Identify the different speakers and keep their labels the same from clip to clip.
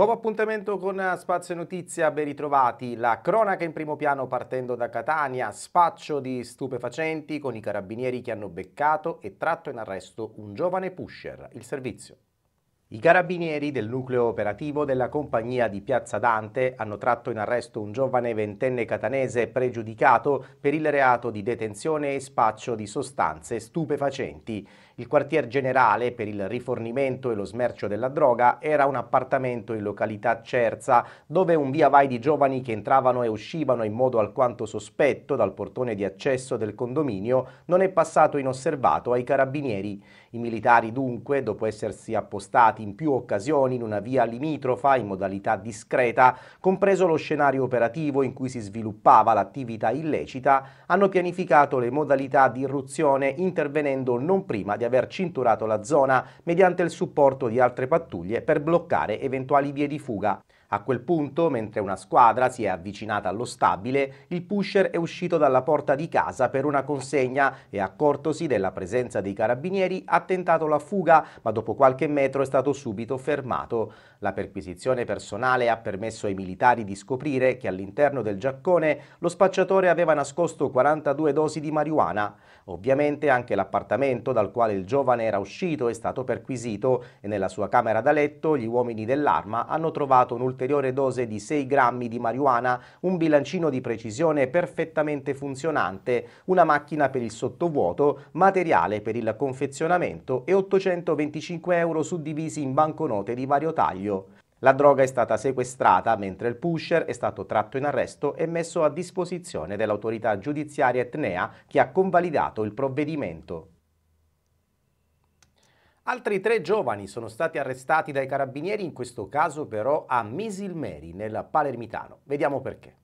Speaker 1: Nuovo appuntamento con Spazio Notizia, ben ritrovati. La cronaca in primo piano partendo da Catania, spaccio di stupefacenti con i carabinieri che hanno beccato e tratto in arresto un giovane pusher. Il servizio. I carabinieri del nucleo operativo della compagnia di Piazza Dante hanno tratto in arresto un giovane ventenne catanese pregiudicato per il reato di detenzione e spaccio di sostanze stupefacenti. Il quartier generale per il rifornimento e lo smercio della droga era un appartamento in località Cerza, dove un via vai di giovani che entravano e uscivano in modo alquanto sospetto dal portone di accesso del condominio non è passato inosservato ai carabinieri. I militari dunque, dopo essersi appostati in più occasioni in una via limitrofa in modalità discreta, compreso lo scenario operativo in cui si sviluppava l'attività illecita, hanno pianificato le modalità di irruzione intervenendo non prima di aver cinturato la zona mediante il supporto di altre pattuglie per bloccare eventuali vie di fuga. A quel punto, mentre una squadra si è avvicinata allo stabile, il pusher è uscito dalla porta di casa per una consegna e accortosi della presenza dei carabinieri ha tentato la fuga, ma dopo qualche metro è stato subito fermato. La perquisizione personale ha permesso ai militari di scoprire che all'interno del giaccone lo spacciatore aveva nascosto 42 dosi di marijuana. Ovviamente anche l'appartamento dal quale il giovane era uscito è stato perquisito e nella sua camera da letto gli uomini dell'arma hanno trovato un'ultima un'ulteriore dose di 6 grammi di marijuana, un bilancino di precisione perfettamente funzionante, una macchina per il sottovuoto, materiale per il confezionamento e 825 euro suddivisi in banconote di vario taglio. La droga è stata sequestrata mentre il pusher è stato tratto in arresto e messo a disposizione dell'autorità giudiziaria etnea che ha convalidato il provvedimento. Altri tre giovani sono stati arrestati dai carabinieri, in questo caso però a Misilmeri, nel Palermitano. Vediamo perché.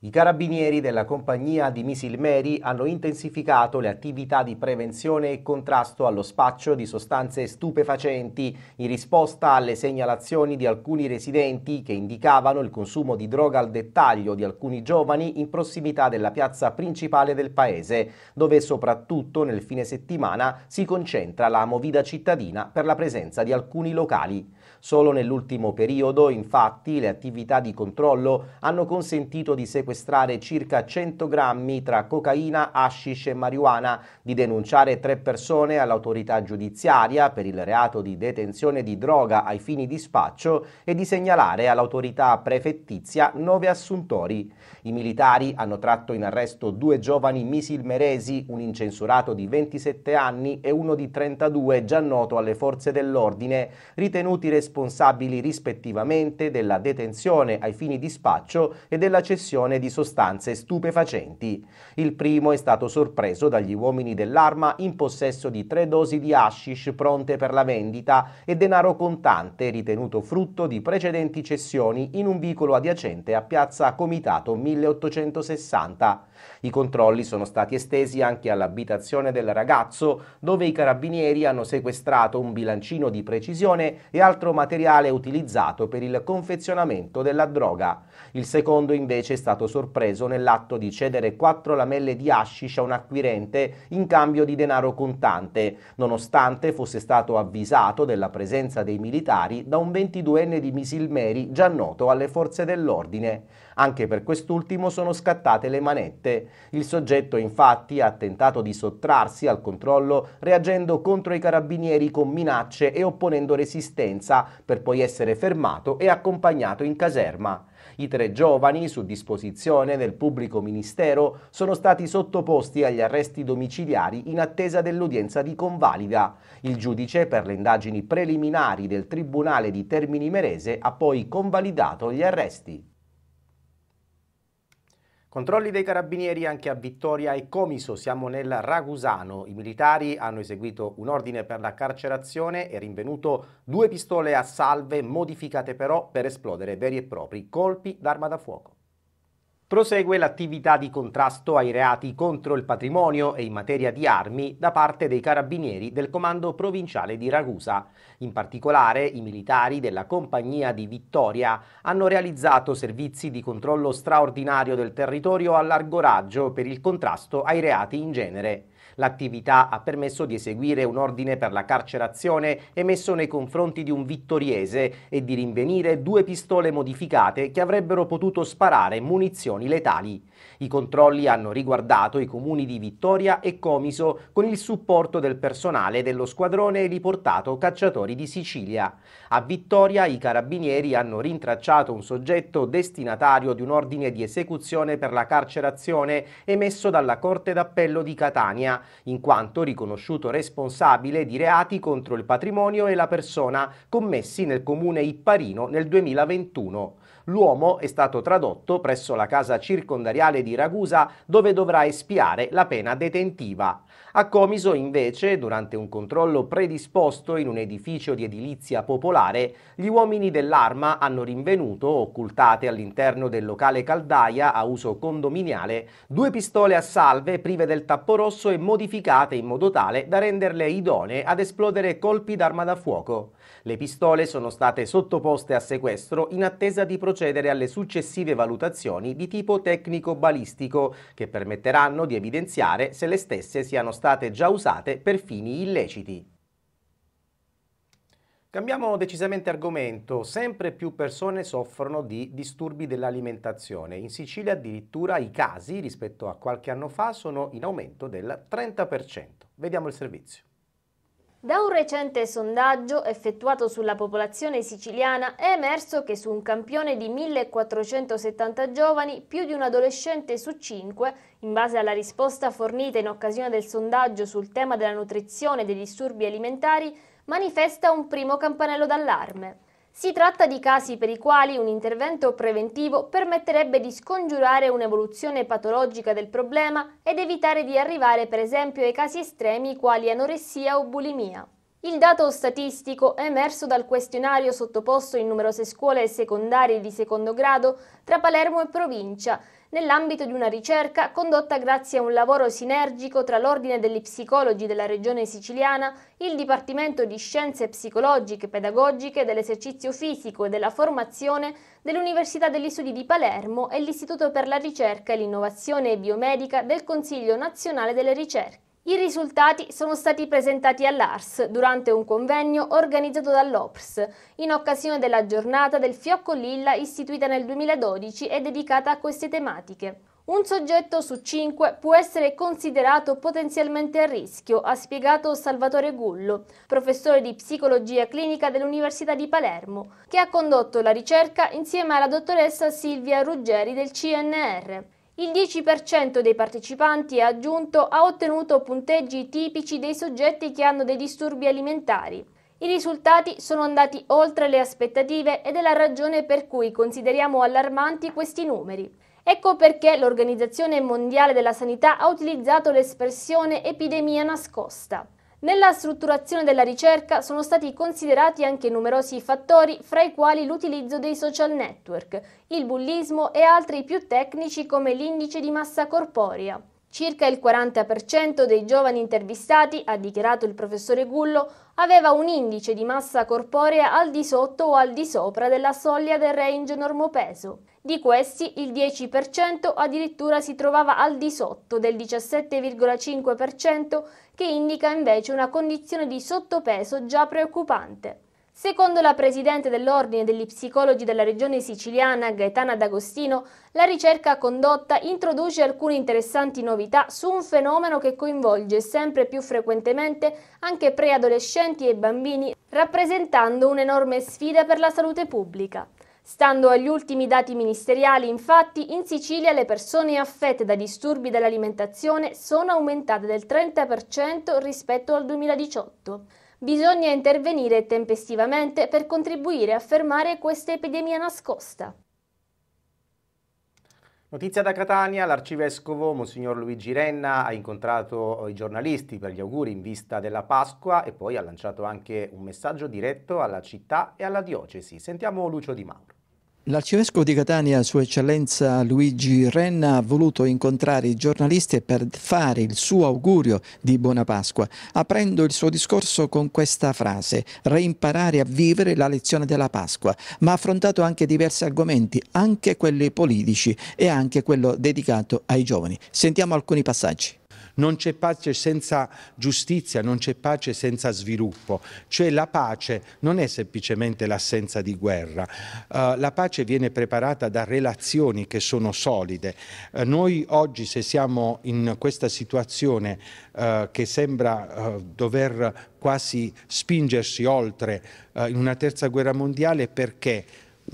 Speaker 1: I carabinieri della compagnia di Misilmeri hanno intensificato le attività di prevenzione e contrasto allo spaccio di sostanze stupefacenti in risposta alle segnalazioni di alcuni residenti che indicavano il consumo di droga al dettaglio di alcuni giovani in prossimità della piazza principale del paese, dove soprattutto nel fine settimana si concentra la movida cittadina per la presenza di alcuni locali. Solo nell'ultimo periodo, infatti, le attività di controllo hanno consentito di sequestrare circa 100 grammi tra cocaina, hashish e marijuana, di denunciare tre persone all'autorità giudiziaria per il reato di detenzione di droga ai fini di spaccio e di segnalare all'autorità prefettizia nove assuntori. I militari hanno tratto in arresto due giovani misilmeresi, un incensurato di 27 anni e uno di 32 già noto alle forze dell'ordine, ritenuti responsabili responsabili rispettivamente della detenzione ai fini di spaccio e della cessione di sostanze stupefacenti. Il primo è stato sorpreso dagli uomini dell'arma in possesso di tre dosi di hashish pronte per la vendita e denaro contante ritenuto frutto di precedenti cessioni in un vicolo adiacente a piazza Comitato 1860. I controlli sono stati estesi anche all'abitazione del ragazzo, dove i carabinieri hanno sequestrato un bilancino di precisione e altro materiale utilizzato per il confezionamento della droga. Il secondo invece è stato sorpreso nell'atto di cedere quattro lamelle di hashish a un acquirente in cambio di denaro contante, nonostante fosse stato avvisato della presenza dei militari da un 22enne di Misilmeri già noto alle forze dell'ordine. Anche per quest'ultimo sono scattate le manette. Il soggetto infatti ha tentato di sottrarsi al controllo reagendo contro i carabinieri con minacce e opponendo resistenza per poi essere fermato e accompagnato in caserma. I tre giovani, su disposizione del pubblico ministero, sono stati sottoposti agli arresti domiciliari in attesa dell'udienza di convalida. Il giudice per le indagini preliminari del Tribunale di Termini Merese ha poi convalidato gli arresti. Controlli dei carabinieri anche a Vittoria e Comiso, siamo nel Ragusano. I militari hanno eseguito un ordine per la carcerazione e rinvenuto due pistole a salve modificate però per esplodere veri e propri colpi d'arma da fuoco. Prosegue l'attività di contrasto ai reati contro il patrimonio e in materia di armi da parte dei carabinieri del Comando Provinciale di Ragusa. In particolare i militari della Compagnia di Vittoria hanno realizzato servizi di controllo straordinario del territorio a largo raggio per il contrasto ai reati in genere. L'attività ha permesso di eseguire un ordine per la carcerazione emesso nei confronti di un vittoriese e di rinvenire due pistole modificate che avrebbero potuto sparare munizioni letali. I controlli hanno riguardato i comuni di Vittoria e Comiso con il supporto del personale dello squadrone riportato Cacciatori di Sicilia. A Vittoria i carabinieri hanno rintracciato un soggetto destinatario di un ordine di esecuzione per la carcerazione emesso dalla Corte d'Appello di Catania in quanto riconosciuto responsabile di reati contro il patrimonio e la persona commessi nel comune Ipparino nel 2021 l'uomo è stato tradotto presso la casa circondariale di Ragusa dove dovrà espiare la pena detentiva. A Comiso invece, durante un controllo predisposto in un edificio di edilizia popolare, gli uomini dell'arma hanno rinvenuto, occultate all'interno del locale caldaia a uso condominiale, due pistole a salve prive del tappo rosso e modificate in modo tale da renderle idonee ad esplodere colpi d'arma da fuoco. Le pistole sono state sottoposte a sequestro in attesa di procedere procedere alle successive valutazioni di tipo tecnico-balistico che permetteranno di evidenziare se le stesse siano state già usate per fini illeciti. Cambiamo decisamente argomento, sempre più persone soffrono di disturbi dell'alimentazione. In Sicilia addirittura i casi rispetto a qualche anno fa sono in aumento del 30%. Vediamo il servizio.
Speaker 2: Da un recente sondaggio effettuato sulla popolazione siciliana è emerso che su un campione di 1470 giovani più di un adolescente su 5, in base alla risposta fornita in occasione del sondaggio sul tema della nutrizione e dei disturbi alimentari, manifesta un primo campanello d'allarme. Si tratta di casi per i quali un intervento preventivo permetterebbe di scongiurare un'evoluzione patologica del problema ed evitare di arrivare per esempio ai casi estremi quali anoressia o bulimia. Il dato statistico emerso dal questionario sottoposto in numerose scuole secondarie di secondo grado tra Palermo e provincia nell'ambito di una ricerca condotta grazie a un lavoro sinergico tra l'Ordine degli Psicologi della Regione Siciliana, il Dipartimento di Scienze Psicologiche e Pedagogiche dell'Esercizio Fisico e della Formazione dell'Università degli Studi di Palermo e l'Istituto per la Ricerca e l'Innovazione Biomedica del Consiglio Nazionale delle Ricerche. I risultati sono stati presentati all'ARS durante un convegno organizzato dall'OPS in occasione della giornata del Fiocco Lilla istituita nel 2012 e dedicata a queste tematiche. Un soggetto su cinque può essere considerato potenzialmente a rischio, ha spiegato Salvatore Gullo, professore di psicologia clinica dell'Università di Palermo, che ha condotto la ricerca insieme alla dottoressa Silvia Ruggeri del CNR. Il 10% dei partecipanti ha aggiunto ha ottenuto punteggi tipici dei soggetti che hanno dei disturbi alimentari. I risultati sono andati oltre le aspettative ed è la ragione per cui consideriamo allarmanti questi numeri. Ecco perché l'Organizzazione Mondiale della Sanità ha utilizzato l'espressione epidemia nascosta. Nella strutturazione della ricerca sono stati considerati anche numerosi fattori, fra i quali l'utilizzo dei social network, il bullismo e altri più tecnici come l'indice di massa corporea. Circa il 40% dei giovani intervistati, ha dichiarato il professore Gullo, aveva un indice di massa corporea al di sotto o al di sopra della soglia del range normopeso. Di questi il 10% addirittura si trovava al di sotto del 17,5% che indica invece una condizione di sottopeso già preoccupante. Secondo la presidente dell'Ordine degli Psicologi della Regione Siciliana, Gaetana D'Agostino, la ricerca condotta introduce alcune interessanti novità su un fenomeno che coinvolge sempre più frequentemente anche preadolescenti e bambini, rappresentando un'enorme sfida per la salute pubblica. Stando agli ultimi dati ministeriali, infatti, in Sicilia le persone affette da disturbi dell'alimentazione sono aumentate del 30% rispetto al 2018. Bisogna intervenire tempestivamente per contribuire a fermare questa epidemia nascosta.
Speaker 1: Notizia da Catania, l'arcivescovo Monsignor Luigi Renna ha incontrato i giornalisti per gli auguri in vista della Pasqua e poi ha lanciato anche un messaggio diretto alla città e alla diocesi. Sentiamo Lucio Di Mauro.
Speaker 3: L'arcivescovo di Catania, Sua Eccellenza Luigi Renna, ha voluto incontrare i giornalisti per fare il suo augurio di Buona Pasqua, aprendo il suo discorso con questa frase, reimparare a vivere la lezione della Pasqua, ma ha affrontato anche diversi argomenti, anche quelli politici e
Speaker 4: anche quello dedicato ai giovani. Sentiamo alcuni passaggi non c'è pace senza giustizia, non c'è pace senza sviluppo. Cioè la pace non è semplicemente l'assenza di guerra, uh, la pace viene preparata da relazioni che sono solide. Uh, noi oggi se siamo in questa situazione uh, che sembra dover quasi spingersi oltre in una terza guerra mondiale perché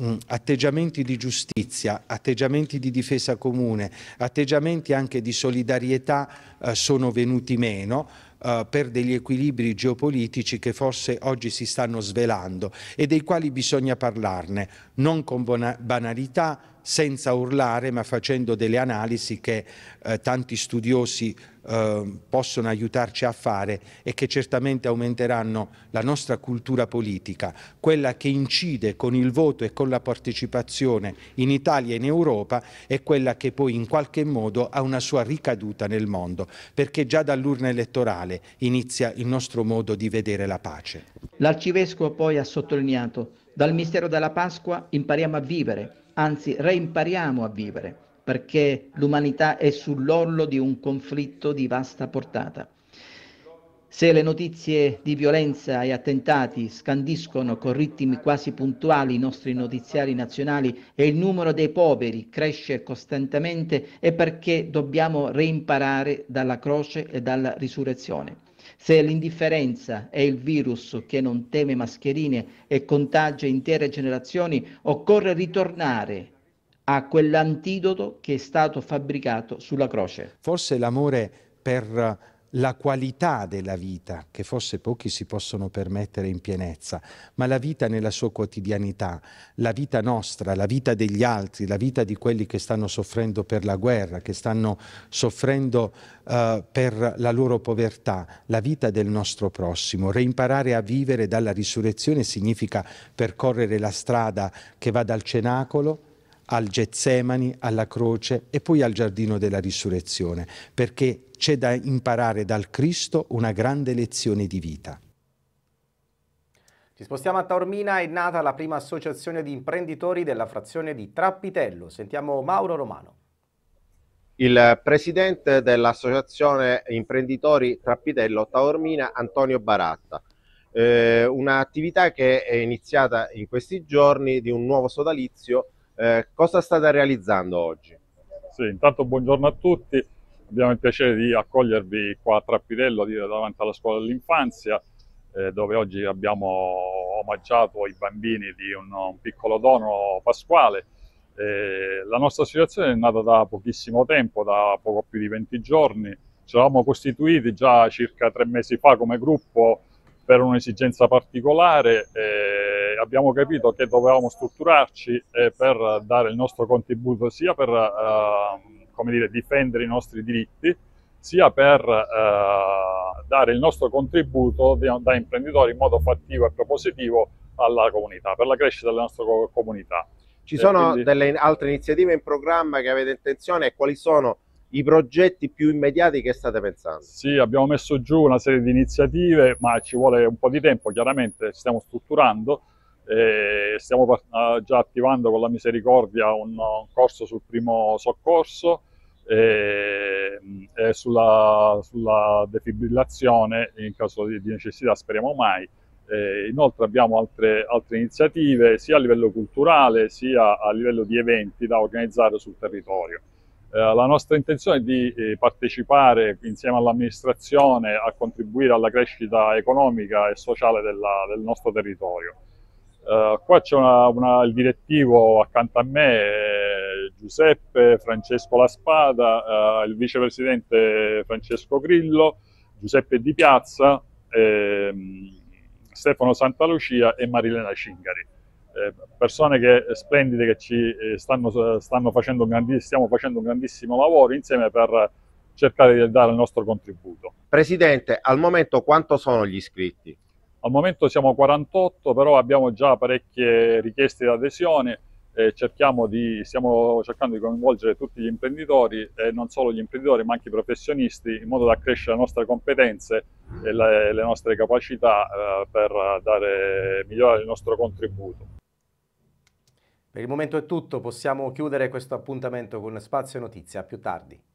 Speaker 4: Mm, atteggiamenti di giustizia, atteggiamenti di difesa comune, atteggiamenti anche di solidarietà eh, sono venuti meno, eh, per degli equilibri geopolitici che forse oggi si stanno svelando e dei quali bisogna parlarne, non con banalità, senza urlare, ma facendo delle analisi che eh, tanti studiosi eh, possono aiutarci a fare e che certamente aumenteranno la nostra cultura politica, quella che incide con il voto e con la partecipazione in Italia e in Europa e quella che poi in qualche modo ha una sua ricaduta nel mondo, perché già dall'urna elettorale quale inizia il nostro modo di vedere la pace.
Speaker 3: L'arcivescovo poi ha sottolineato, dal mistero della Pasqua impariamo a vivere, anzi reimpariamo a vivere, perché l'umanità è sull'orlo di un conflitto di vasta portata. Se le notizie di violenza e attentati scandiscono con ritmi quasi puntuali i nostri notiziari nazionali e il numero dei poveri cresce costantemente è perché dobbiamo reimparare dalla croce e dalla risurrezione. Se l'indifferenza è il virus che non teme mascherine e contagia intere generazioni, occorre ritornare a quell'antidoto che è stato fabbricato sulla
Speaker 4: croce. Forse l'amore per la qualità della vita, che forse pochi si possono permettere in pienezza, ma la vita nella sua quotidianità, la vita nostra, la vita degli altri, la vita di quelli che stanno soffrendo per la guerra, che stanno soffrendo uh, per la loro povertà, la vita del nostro prossimo. Reimparare a vivere dalla risurrezione significa percorrere la strada che va dal cenacolo al Getsemani, alla croce e poi al giardino della risurrezione, perché c'è da imparare dal Cristo una grande lezione di vita.
Speaker 1: Ci spostiamo a Taormina, è nata la prima associazione di imprenditori della frazione di Trappitello. Sentiamo Mauro Romano. Il presidente dell'associazione imprenditori Trappitello Taormina, Antonio Baratta. Eh, un'attività che è iniziata
Speaker 5: in questi giorni di un nuovo sodalizio. Eh, cosa state realizzando oggi? Sì, intanto buongiorno a tutti. Abbiamo il piacere di accogliervi qua a Trappidello davanti alla scuola dell'infanzia, eh, dove oggi abbiamo omaggiato i bambini di un, un piccolo dono pasquale. Eh, la nostra associazione è nata da pochissimo tempo, da poco più di 20 giorni. Ci eravamo costituiti già circa tre mesi fa come gruppo per un'esigenza particolare. Eh, abbiamo capito che dovevamo strutturarci eh, per dare il nostro contributo sia per... Eh, come dire, difendere i nostri diritti, sia per eh, dare il nostro contributo da imprenditori in modo fattivo e propositivo alla comunità, per la crescita della nostra comunità. Ci eh, sono quindi... delle altre iniziative in programma che avete intenzione e quali sono i progetti più immediati che state pensando? Sì, abbiamo messo giù una serie di iniziative, ma ci vuole un po' di tempo, chiaramente ci stiamo strutturando e stiamo ah, già attivando con la misericordia un, corso sul primo soccorso e, e sulla, sulla, defibrillazione in caso di, di necessità, speriamo mai. E inoltre abbiamo altre, altre, iniziative sia a livello culturale sia a livello di eventi da organizzare sul territorio. Eh, la nostra intenzione è di eh, partecipare insieme all'amministrazione a contribuire alla crescita economica e sociale della, del nostro territorio. Uh, qua c'è il direttivo accanto a me, eh, Giuseppe Francesco La Spada, eh, il vicepresidente Francesco Grillo, Giuseppe Di Piazza, eh, Stefano Santalucia e Marilena Cingari. Eh, persone che, splendide che ci stanno, stanno facendo stiamo facendo un grandissimo lavoro insieme per cercare di dare il nostro contributo. Presidente, al momento quanto sono gli iscritti? Al momento siamo 48, però abbiamo già parecchie richieste di adesione e di, stiamo cercando di coinvolgere tutti gli imprenditori e non solo gli imprenditori ma anche i professionisti in modo da accrescere le nostre competenze e le, le nostre capacità eh, per dare, migliorare il nostro contributo.
Speaker 1: Per il momento è tutto, possiamo chiudere questo appuntamento con Spazio Notizia, a più tardi.